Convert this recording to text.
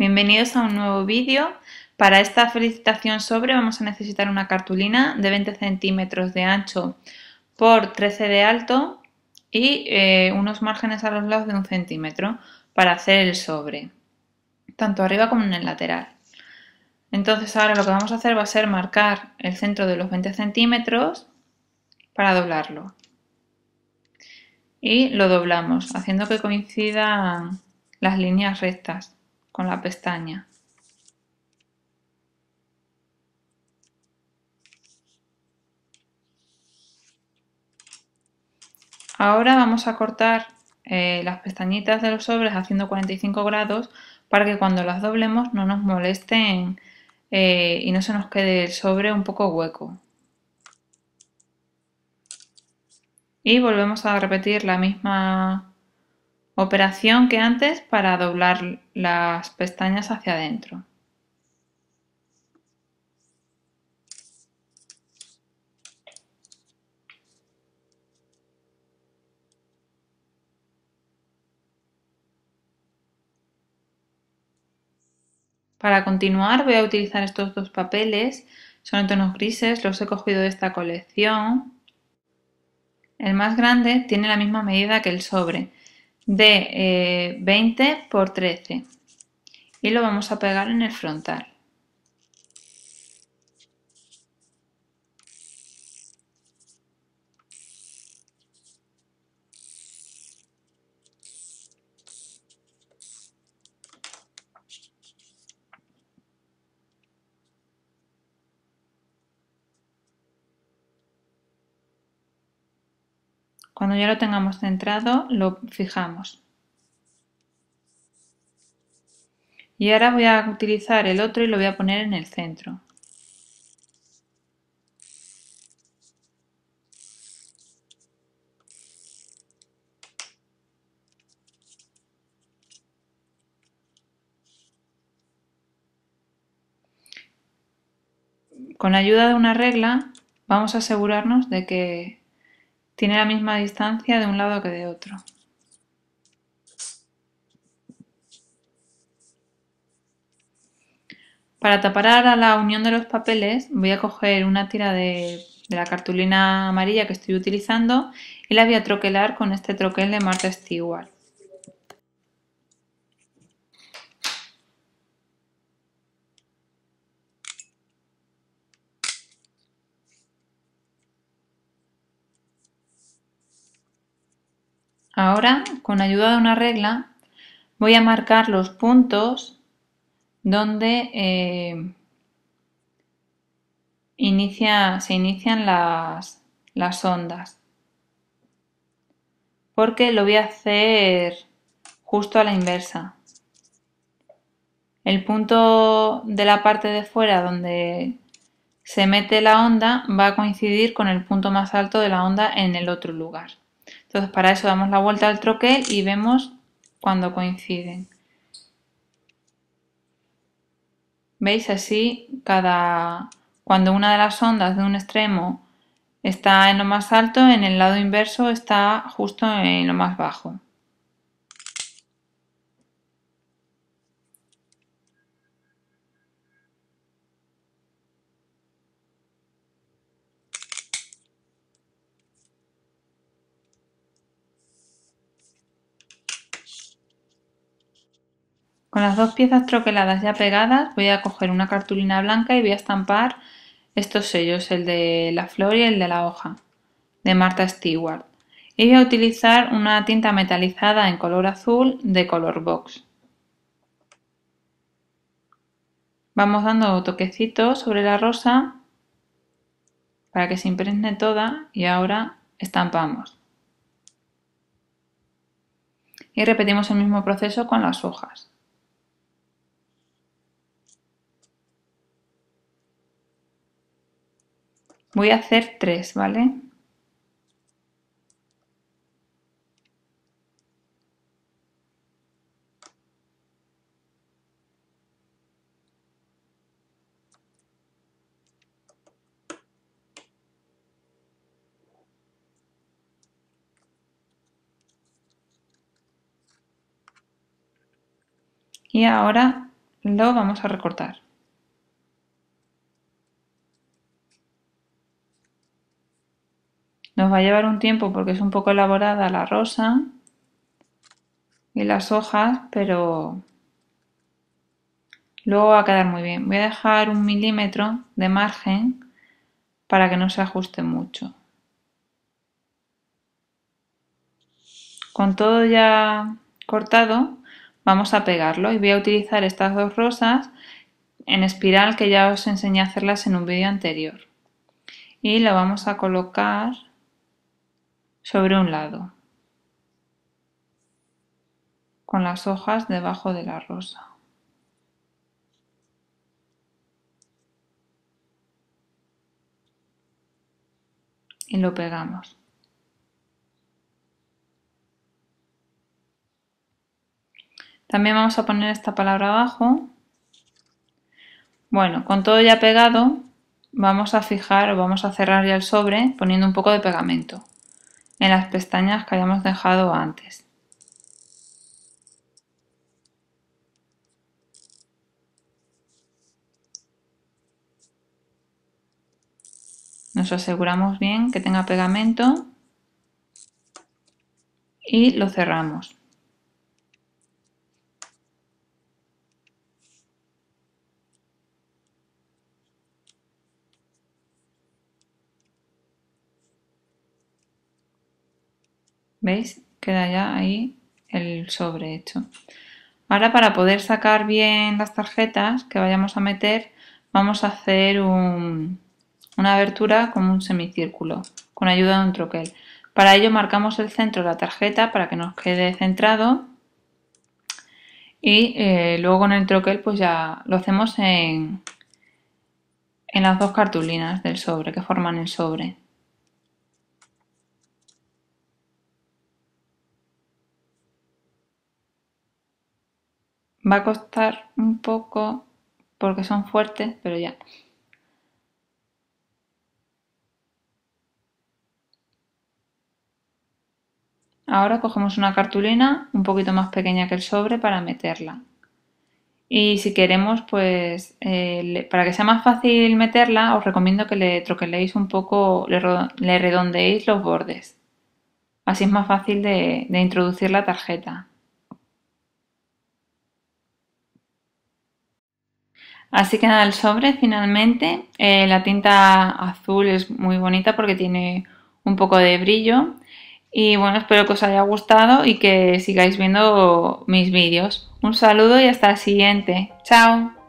Bienvenidos a un nuevo vídeo. Para esta felicitación sobre vamos a necesitar una cartulina de 20 centímetros de ancho por 13 de alto y eh, unos márgenes a los lados de un centímetro para hacer el sobre, tanto arriba como en el lateral. Entonces ahora lo que vamos a hacer va a ser marcar el centro de los 20 centímetros para doblarlo. Y lo doblamos, haciendo que coincidan las líneas rectas con la pestaña. Ahora vamos a cortar eh, las pestañitas de los sobres haciendo 45 grados para que cuando las doblemos no nos molesten eh, y no se nos quede el sobre un poco hueco. Y volvemos a repetir la misma Operación que antes para doblar las pestañas hacia adentro. Para continuar voy a utilizar estos dos papeles, son en tonos grises, los he cogido de esta colección. El más grande tiene la misma medida que el sobre, de 20 eh, por 13 y lo vamos a pegar en el frontal. Cuando ya lo tengamos centrado, lo fijamos. Y ahora voy a utilizar el otro y lo voy a poner en el centro. Con ayuda de una regla vamos a asegurarnos de que tiene la misma distancia de un lado que de otro. Para tapar a la unión de los papeles voy a coger una tira de, la cartulina amarilla que estoy utilizando y la voy a troquelar con este troquel de Marta Stewart. Ahora, con ayuda de una regla, voy a marcar los puntos donde eh, se inician las ondas. Porque lo voy a hacer justo a la inversa. El punto de la parte de fuera donde se mete la onda va a coincidir con el punto más alto de la onda en el otro lugar. Entonces para eso damos la vuelta al troquel y vemos cuando coinciden. ¿Veis? Así cada cuando una de las ondas de un extremo está en lo más alto, en el lado inverso está justo en lo más bajo. Con las dos piezas troqueladas ya pegadas voy a coger una cartulina blanca y voy a estampar estos sellos, el de la flor y el de la hoja, de Marta Stewart. Y voy a utilizar una tinta metalizada en color azul de color box. Vamos dando toquecitos sobre la rosa para que se impregne toda y ahora estampamos. Y repetimos el mismo proceso con las hojas. Voy a hacer tres, ¿vale? Y ahora lo vamos a recortar. Nos va a llevar un tiempo porque es un poco elaborada la rosa y las hojas, pero luego va a quedar muy bien. Voy a dejar un milímetro de margen para que no se ajuste mucho. Con todo ya cortado vamos a pegarlo y voy a utilizar estas dos rosas en espiral que ya os enseñé a hacerlas en un vídeo anterior. Y la vamos a colocar sobre un lado, con las hojas debajo de la rosa. Y lo pegamos. También vamos a poner esta palabra abajo. Bueno, con todo ya pegado, vamos a fijar o vamos a cerrar ya el sobre poniendo un poco de pegamento en las pestañas que habíamos dejado antes. Nos aseguramos bien que tenga pegamento y lo cerramos. ¿Veis? Queda ya ahí el sobre hecho. Ahora para poder sacar bien las tarjetas que vayamos a meter, vamos a hacer una abertura con un semicírculo, con ayuda de un troquel. Para ello marcamos el centro de la tarjeta para que nos quede centrado y eh, luego con el troquel pues ya lo hacemos en las dos cartulinas del sobre que forman el sobre. Va a costar un poco porque son fuertes, pero ya. Ahora cogemos una cartulina un poquito más pequeña que el sobre para meterla. Y si queremos, pues eh, para que sea más fácil meterla, os recomiendo que le troqueléis un poco, le, le redondeéis los bordes. Así es más fácil de introducir la tarjeta. Así que nada, el sobre finalmente, eh, la tinta azul es muy bonita porque tiene un poco de brillo y bueno, espero que os haya gustado y que sigáis viendo mis vídeos. Un saludo y hasta el siguiente. ¡Chao!